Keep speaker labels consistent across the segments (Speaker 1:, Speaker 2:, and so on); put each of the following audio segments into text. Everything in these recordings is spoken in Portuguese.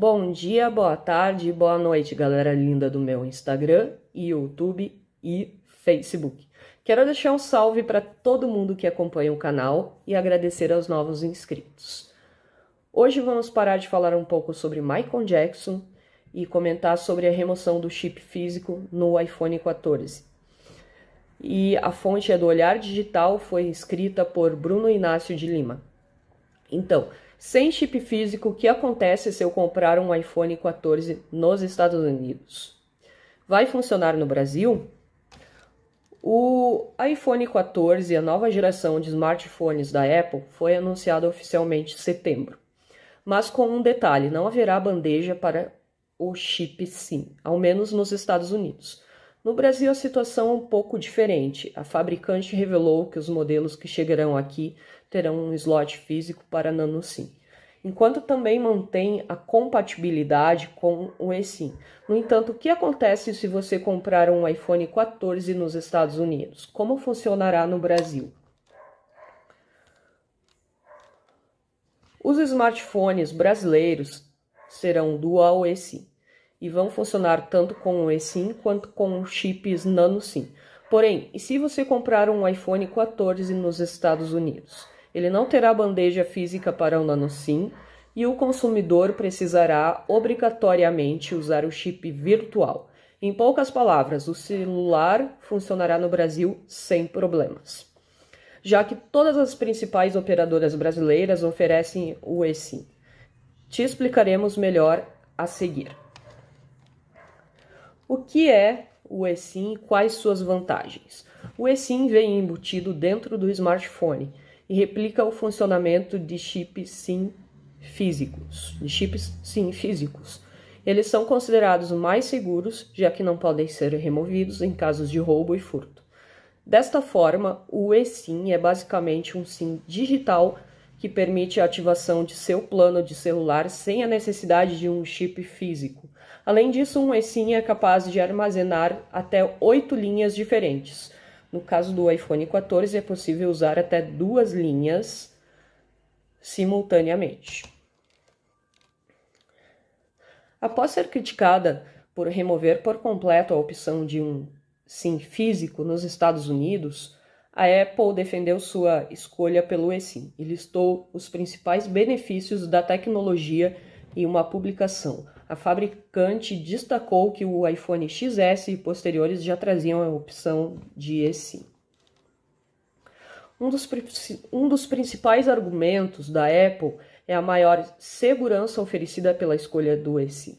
Speaker 1: Bom dia, boa tarde, boa noite, galera linda do meu Instagram, YouTube e Facebook. Quero deixar um salve para todo mundo que acompanha o canal e agradecer aos novos inscritos. Hoje vamos parar de falar um pouco sobre Michael Jackson e comentar sobre a remoção do chip físico no iPhone 14. E a fonte é do Olhar Digital, foi escrita por Bruno Inácio de Lima. Então, sem chip físico que acontece se eu comprar um iPhone 14 nos Estados Unidos. Vai funcionar no Brasil? O iPhone 14, a nova geração de smartphones da Apple, foi anunciado oficialmente em setembro. Mas com um detalhe, não haverá bandeja para o chip SIM, ao menos nos Estados Unidos. No Brasil, a situação é um pouco diferente. A fabricante revelou que os modelos que chegarão aqui terão um slot físico para nano SIM enquanto também mantém a compatibilidade com o eSIM. No entanto, o que acontece se você comprar um iPhone 14 nos Estados Unidos? Como funcionará no Brasil? Os smartphones brasileiros serão dual eSIM e vão funcionar tanto com o eSIM quanto com chips nano SIM. Porém, e se você comprar um iPhone 14 nos Estados Unidos? ele não terá bandeja física para o NanoSIM e o consumidor precisará obrigatoriamente usar o chip virtual. Em poucas palavras, o celular funcionará no Brasil sem problemas, já que todas as principais operadoras brasileiras oferecem o eSIM. Te explicaremos melhor a seguir. O que é o eSIM e quais suas vantagens? O eSIM vem embutido dentro do smartphone e replica o funcionamento de chips SIM físicos, de chips SIM físicos. Eles são considerados mais seguros, já que não podem ser removidos em casos de roubo e furto. Desta forma, o eSIM é basicamente um SIM digital que permite a ativação de seu plano de celular sem a necessidade de um chip físico. Além disso, um eSIM é capaz de armazenar até oito linhas diferentes, no caso do iPhone 14, é possível usar até duas linhas simultaneamente. Após ser criticada por remover por completo a opção de um SIM físico nos Estados Unidos, a Apple defendeu sua escolha pelo eSIM e listou os principais benefícios da tecnologia em uma publicação a fabricante destacou que o iPhone XS e posteriores já traziam a opção de eSIM. Um dos, um dos principais argumentos da Apple é a maior segurança oferecida pela escolha do eSIM.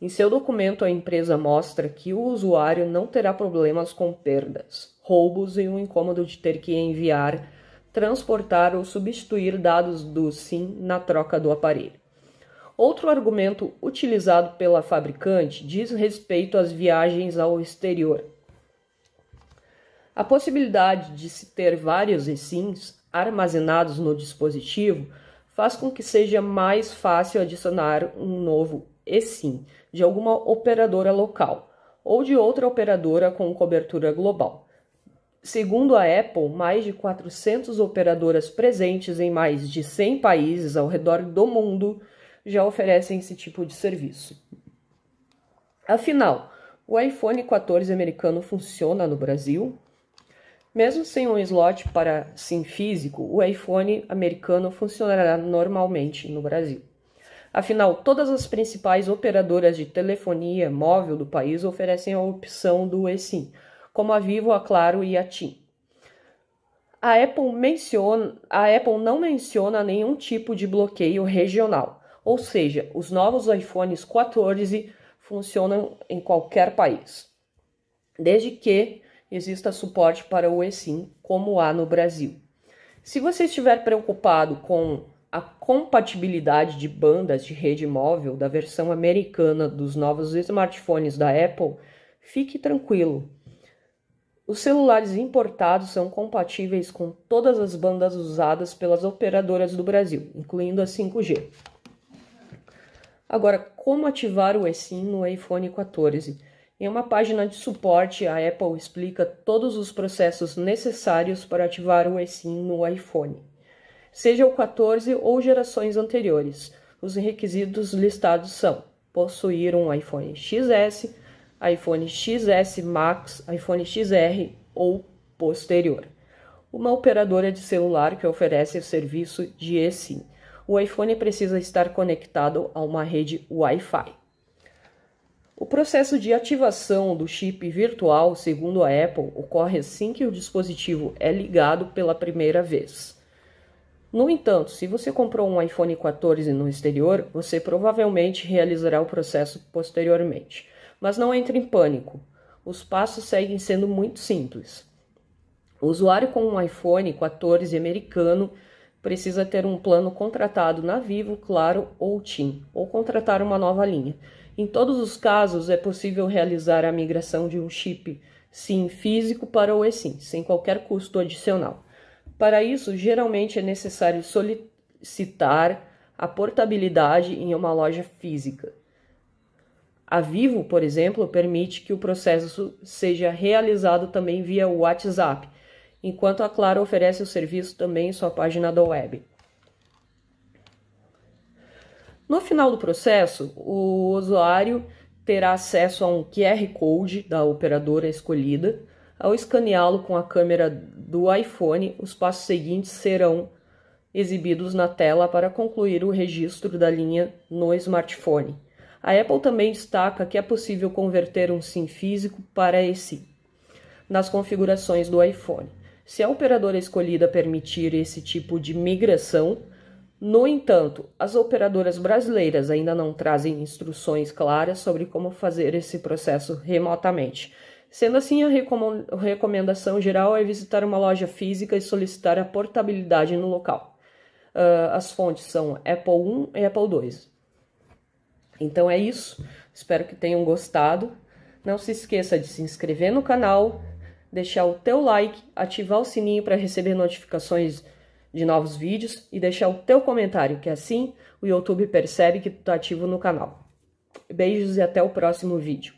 Speaker 1: Em seu documento, a empresa mostra que o usuário não terá problemas com perdas, roubos e o um incômodo de ter que enviar, transportar ou substituir dados do SIM na troca do aparelho. Outro argumento utilizado pela fabricante diz respeito às viagens ao exterior. A possibilidade de se ter vários eSIMs armazenados no dispositivo faz com que seja mais fácil adicionar um novo eSIM de alguma operadora local ou de outra operadora com cobertura global. Segundo a Apple, mais de 400 operadoras presentes em mais de 100 países ao redor do mundo já oferecem esse tipo de serviço. Afinal, o iPhone 14 americano funciona no Brasil? Mesmo sem um slot para SIM físico, o iPhone americano funcionará normalmente no Brasil. Afinal, todas as principais operadoras de telefonia móvel do país oferecem a opção do eSIM, como a Vivo, a Claro e a TIM. A Apple, menciona, a Apple não menciona nenhum tipo de bloqueio regional. Ou seja, os novos iPhones 14 funcionam em qualquer país, desde que exista suporte para o eSIM, como há no Brasil. Se você estiver preocupado com a compatibilidade de bandas de rede móvel da versão americana dos novos smartphones da Apple, fique tranquilo. Os celulares importados são compatíveis com todas as bandas usadas pelas operadoras do Brasil, incluindo a 5G. Agora, como ativar o eSIM no iPhone 14? Em uma página de suporte, a Apple explica todos os processos necessários para ativar o eSIM no iPhone, seja o 14 ou gerações anteriores. Os requisitos listados são: possuir um iPhone XS, iPhone XS Max, iPhone XR ou posterior. Uma operadora de celular que oferece o serviço de eSIM o iPhone precisa estar conectado a uma rede Wi-Fi. O processo de ativação do chip virtual, segundo a Apple, ocorre assim que o dispositivo é ligado pela primeira vez. No entanto, se você comprou um iPhone 14 no exterior, você provavelmente realizará o processo posteriormente. Mas não entre em pânico. Os passos seguem sendo muito simples. O usuário com um iPhone 14 americano precisa ter um plano contratado na Vivo, Claro ou TIM, ou contratar uma nova linha. Em todos os casos, é possível realizar a migração de um chip SIM físico para o eSIM, sem qualquer custo adicional. Para isso, geralmente é necessário solicitar a portabilidade em uma loja física. A Vivo, por exemplo, permite que o processo seja realizado também via WhatsApp, enquanto a Claro oferece o serviço também em sua página da web. No final do processo, o usuário terá acesso a um QR Code da operadora escolhida. Ao escaneá-lo com a câmera do iPhone, os passos seguintes serão exibidos na tela para concluir o registro da linha no smartphone. A Apple também destaca que é possível converter um SIM físico para esse nas configurações do iPhone se a operadora escolhida permitir esse tipo de migração. No entanto, as operadoras brasileiras ainda não trazem instruções claras sobre como fazer esse processo remotamente. Sendo assim, a recomendação geral é visitar uma loja física e solicitar a portabilidade no local. Uh, as fontes são Apple 1 e Apple 2. Então é isso. Espero que tenham gostado. Não se esqueça de se inscrever no canal, deixar o teu like, ativar o sininho para receber notificações de novos vídeos e deixar o teu comentário, que assim o YouTube percebe que tu tá ativo no canal. Beijos e até o próximo vídeo.